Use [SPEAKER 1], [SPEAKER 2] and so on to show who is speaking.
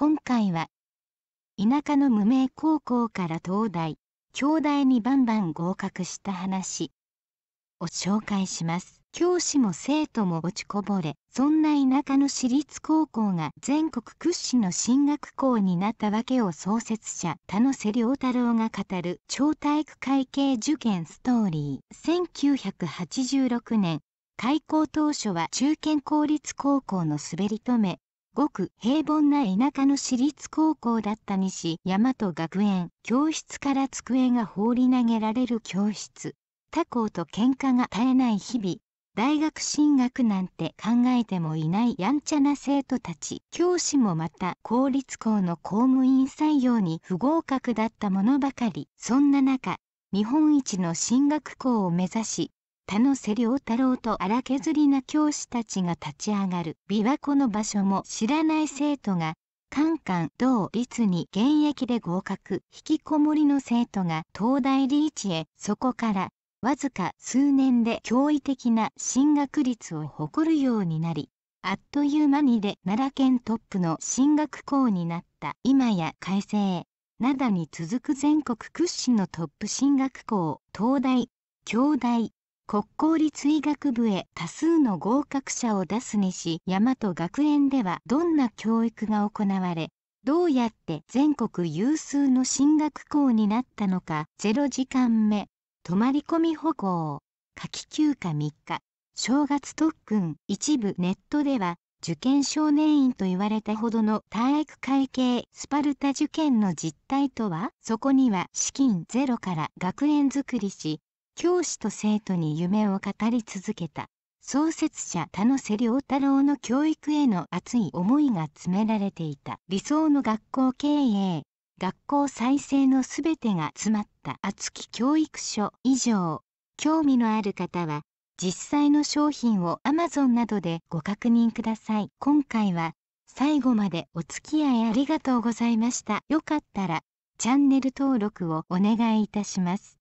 [SPEAKER 1] 今回は田舎の無名高校から東大京大にバンバン合格した話を紹介します教師も生徒も落ちこぼれそんな田舎の私立高校が全国屈指の進学校になったわけを創設者田野瀬良太郎が語る超体育会系受験ストーリー1986年開校当初は中堅公立高校の滑り止めごく平凡な田舎の私立高校だった西大和学園教室から机が放り投げられる教室他校と喧嘩が絶えない日々大学進学なんて考えてもいないやんちゃな生徒たち教師もまた公立校の公務員採用に不合格だったものばかりそんな中日本一の進学校を目指し田野瀬良太郎と荒削りな教師たちが立ち上がる琵琶湖の場所も知らない生徒がカンカン同率に現役で合格引きこもりの生徒が東大リーチへそこからわずか数年で驚異的な進学率を誇るようになりあっという間にで奈良県トップの進学校になった今や改正灘に続く全国屈指のトップ進学校東大京大国公立医学部へ多数の合格者を出すにし大和学園ではどんな教育が行われどうやって全国有数の進学校になったのか0時間目泊まり込み歩行夏季休暇3日正月特訓一部ネットでは受験少年院と言われたほどの体育会系スパルタ受験の実態とはそこには資金ゼロから学園づくりし教師と生徒に夢を語り続けた創設者田野瀬良太郎の教育への熱い思いが詰められていた理想の学校経営学校再生のすべてが詰まった熱き教育書以上興味のある方は実際の商品を Amazon などでご確認ください今回は最後までお付き合いありがとうございましたよかったらチャンネル登録をお願いいたします